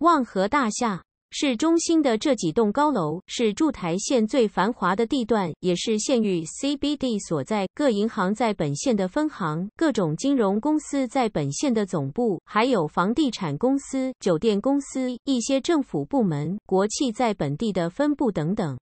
望河大厦市中心的这几栋高楼是筑台县最繁华的地段，也是县域 CBD 所在。各银行在本县的分行，各种金融公司在本县的总部，还有房地产公司、酒店公司、一些政府部门、国企在本地的分部等等。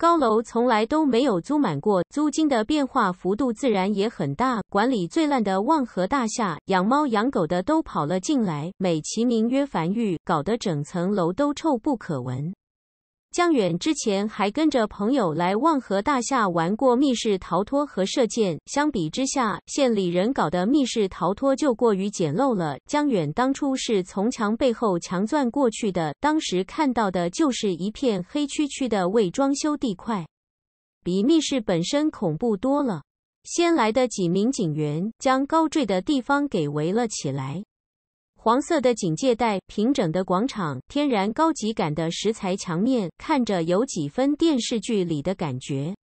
高楼从来都没有租满过，租金的变化幅度自然也很大。管理最烂的望和大厦，养猫养狗的都跑了进来，美其名曰繁育，搞得整层楼都臭不可闻。江远之前还跟着朋友来望和大厦玩过密室逃脱和射箭。相比之下，县里人搞的密室逃脱就过于简陋了。江远当初是从墙背后墙钻过去的，当时看到的就是一片黑黢黢的未装修地块，比密室本身恐怖多了。先来的几名警员将高坠的地方给围了起来。黄色的警戒带，平整的广场，天然高级感的石材墙面，看着有几分电视剧里的感觉。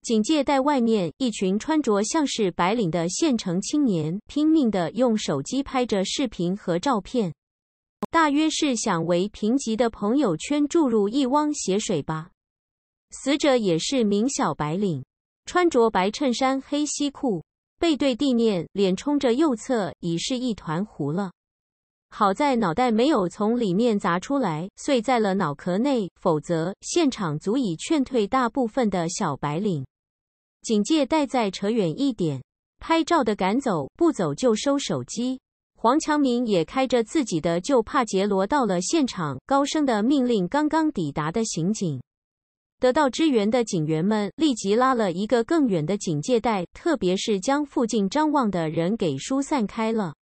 警戒带外面，一群穿着像是白领的县城青年，拼命的用手机拍着视频和照片，大约是想为贫瘠的朋友圈注入一汪血水吧。死者也是名小白领，穿着白衬衫、黑西裤，背对地面，脸冲着右侧，已是一团糊了。好在脑袋没有从里面砸出来，碎在了脑壳内，否则现场足以劝退大部分的小白领。警戒带再扯远一点，拍照的赶走，不走就收手机。黄强明也开着自己的，就怕杰罗到了现场，高声的命令刚刚抵达的刑警。得到支援的警员们立即拉了一个更远的警戒带，特别是将附近张望的人给疏散开了。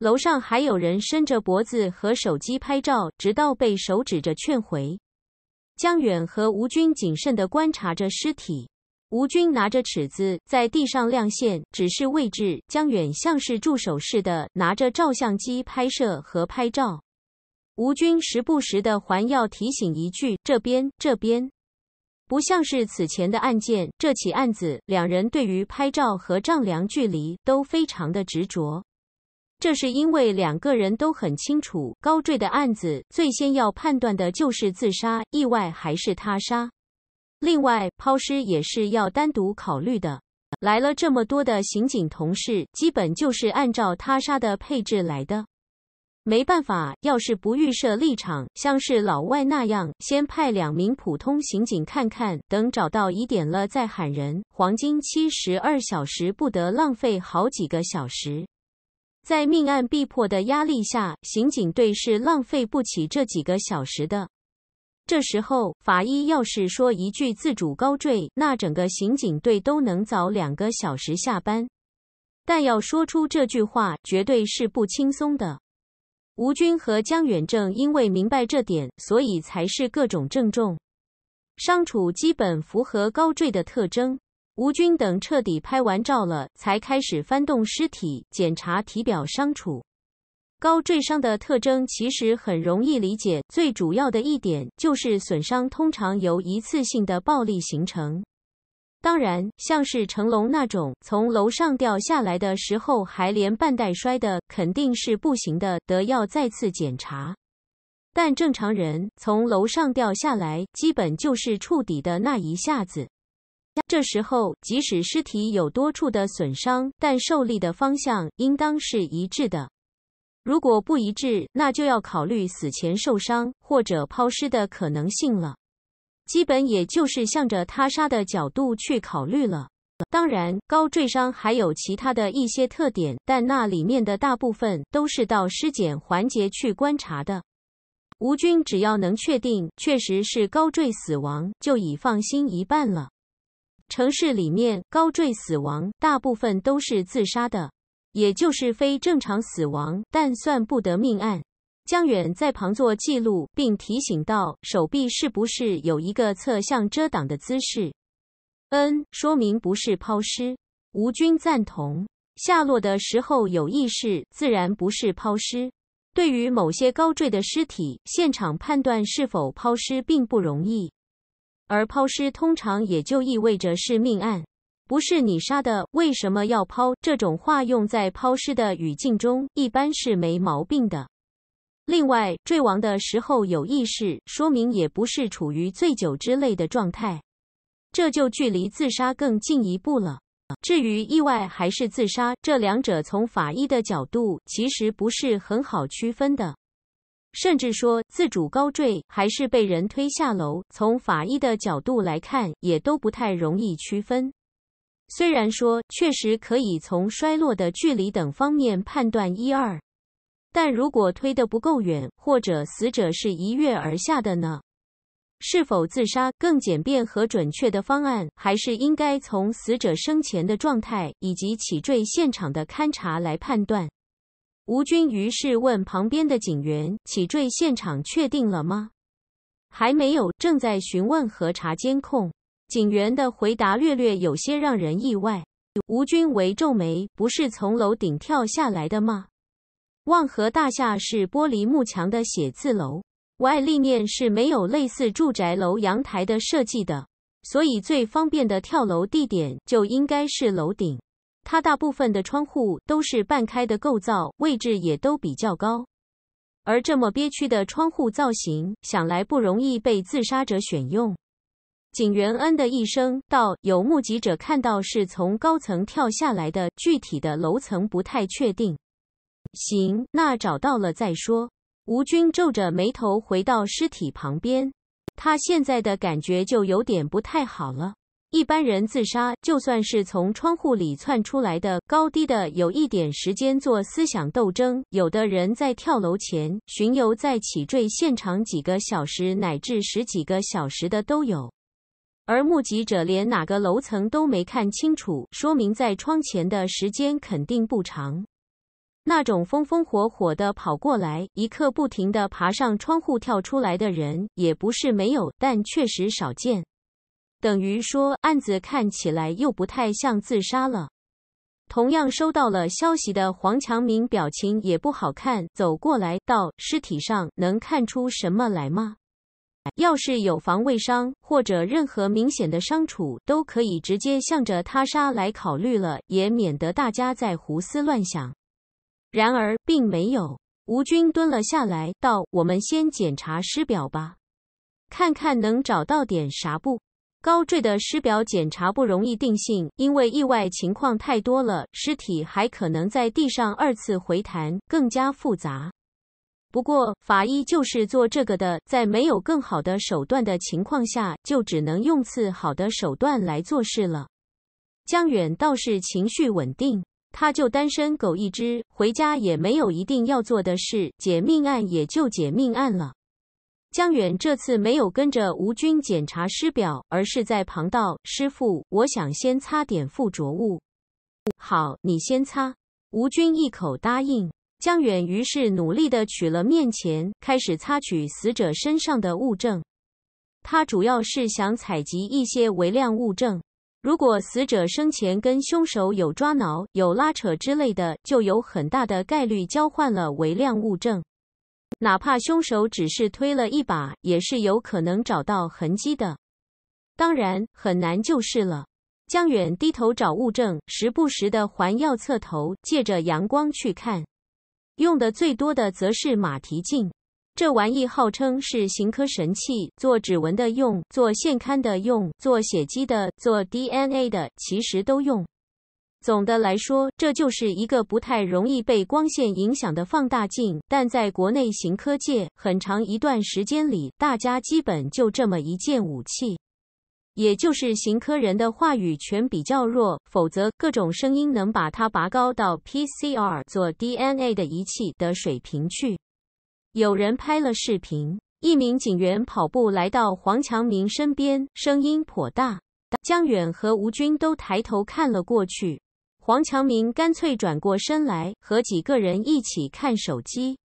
楼上还有人伸着脖子和手机拍照，直到被手指着劝回。江远和吴军谨慎的观察着尸体。吴军拿着尺子在地上量线，指示位置。江远像是助手似的拿着照相机拍摄和拍照。吴军时不时的还要提醒一句：“这边，这边。”不像是此前的案件，这起案子两人对于拍照和丈量距离都非常的执着。这是因为两个人都很清楚，高坠的案子最先要判断的就是自杀、意外还是他杀。另外，抛尸也是要单独考虑的。来了这么多的刑警同事，基本就是按照他杀的配置来的。没办法，要是不预设立场，像是老外那样，先派两名普通刑警看看，等找到疑点了再喊人，黄金七十二小时不得浪费好几个小时。在命案必破的压力下，刑警队是浪费不起这几个小时的。这时候，法医要是说一句自主高坠，那整个刑警队都能早两个小时下班。但要说出这句话，绝对是不轻松的。吴军和江远正因为明白这点，所以才是各种郑重。伤处基本符合高坠的特征。吴军等彻底拍完照了，才开始翻动尸体，检查体表伤处。高坠伤的特征其实很容易理解，最主要的一点就是损伤通常由一次性的暴力形成。当然，像是成龙那种从楼上掉下来的时候还连半带摔的，肯定是不行的，得要再次检查。但正常人从楼上掉下来，基本就是触底的那一下子。这时候，即使尸体有多处的损伤，但受力的方向应当是一致的。如果不一致，那就要考虑死前受伤或者抛尸的可能性了。基本也就是向着他杀的角度去考虑了。当然，高坠伤还有其他的一些特点，但那里面的大部分都是到尸检环节去观察的。吴军只要能确定确实是高坠死亡，就已放心一半了。城市里面高坠死亡，大部分都是自杀的，也就是非正常死亡，但算不得命案。江远在旁做记录，并提醒道：“手臂是不是有一个侧向遮挡的姿势？”“嗯，说明不是抛尸。”吴军赞同：“下落的时候有意识，自然不是抛尸。”对于某些高坠的尸体，现场判断是否抛尸并不容易。而抛尸通常也就意味着是命案，不是你杀的，为什么要抛？这种话用在抛尸的语境中一般是没毛病的。另外，坠亡的时候有意识，说明也不是处于醉酒之类的状态，这就距离自杀更进一步了。至于意外还是自杀，这两者从法医的角度其实不是很好区分的。甚至说自主高坠还是被人推下楼，从法医的角度来看也都不太容易区分。虽然说确实可以从摔落的距离等方面判断一二，但如果推得不够远，或者死者是一跃而下的呢？是否自杀更简便和准确的方案，还是应该从死者生前的状态以及起坠现场的勘查来判断？吴军于是问旁边的警员：“起坠现场确定了吗？”“还没有，正在询问核查监控。”警员的回答略略有些让人意外。吴军为皱眉：“不是从楼顶跳下来的吗？”“望和大厦是玻璃幕墙的写字楼，外立面是没有类似住宅楼阳台的设计的，所以最方便的跳楼地点就应该是楼顶。”它大部分的窗户都是半开的构造，位置也都比较高，而这么憋屈的窗户造型，想来不容易被自杀者选用。警员恩的一声道：“有目击者看到是从高层跳下来的，具体的楼层不太确定。”行，那找到了再说。吴军皱着眉头回到尸体旁边，他现在的感觉就有点不太好了。一般人自杀，就算是从窗户里窜出来的，高低的有一点时间做思想斗争。有的人在跳楼前巡游在起坠现场几个小时乃至十几个小时的都有，而目击者连哪个楼层都没看清楚，说明在窗前的时间肯定不长。那种风风火火的跑过来，一刻不停的爬上窗户跳出来的人也不是没有，但确实少见。等于说案子看起来又不太像自杀了。同样收到了消息的黄强明表情也不好看。走过来到尸体上，能看出什么来吗？要是有防卫伤或者任何明显的伤处，都可以直接向着他杀来考虑了，也免得大家再胡思乱想。然而并没有。吴军蹲了下来，道：“我们先检查尸表吧，看看能找到点啥不？”高坠的尸表检查不容易定性，因为意外情况太多了，尸体还可能在地上二次回弹，更加复杂。不过法医就是做这个的，在没有更好的手段的情况下，就只能用次好的手段来做事了。江远倒是情绪稳定，他就单身狗一只，回家也没有一定要做的事，解命案也就解命案了。江远这次没有跟着吴军检查尸表，而是在旁道：“师傅，我想先擦点附着物。”“好，你先擦。”吴军一口答应。江远于是努力地取了面前，开始擦取死者身上的物证。他主要是想采集一些微量物证。如果死者生前跟凶手有抓挠、有拉扯之类的，就有很大的概率交换了微量物证。哪怕凶手只是推了一把，也是有可能找到痕迹的。当然很难就是了。江远低头找物证，时不时的环要侧头，借着阳光去看。用的最多的则是马蹄镜，这玩意号称是刑科神器，做指纹的用，做线刊的用，做血迹的，做 DNA 的，其实都用。总的来说，这就是一个不太容易被光线影响的放大镜。但在国内行科界，很长一段时间里，大家基本就这么一件武器，也就是行科人的话语权比较弱。否则，各种声音能把它拔高到 PCR 做 DNA 的仪器的水平去。有人拍了视频，一名警员跑步来到黄强明身边，声音颇大。江远和吴军都抬头看了过去。黄强明干脆转过身来，和几个人一起看手机。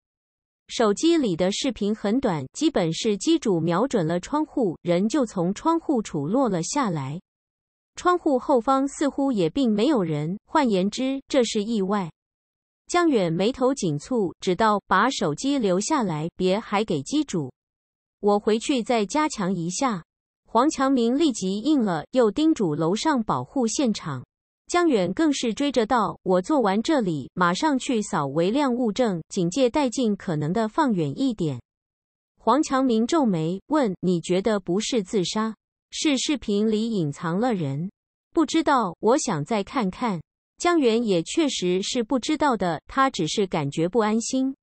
手机里的视频很短，基本是机主瞄准了窗户，人就从窗户处落了下来。窗户后方似乎也并没有人，换言之，这是意外。江远眉头紧蹙，直到把手机留下来，别还给机主，我回去再加强一下。黄强明立即应了，又叮嘱楼上保护现场。江远更是追着道：“我做完这里，马上去扫微量物证，警戒带尽可能的放远一点。”黄强明皱眉问：“你觉得不是自杀，是视频里隐藏了人？不知道，我想再看看。”江远也确实是不知道的，他只是感觉不安心。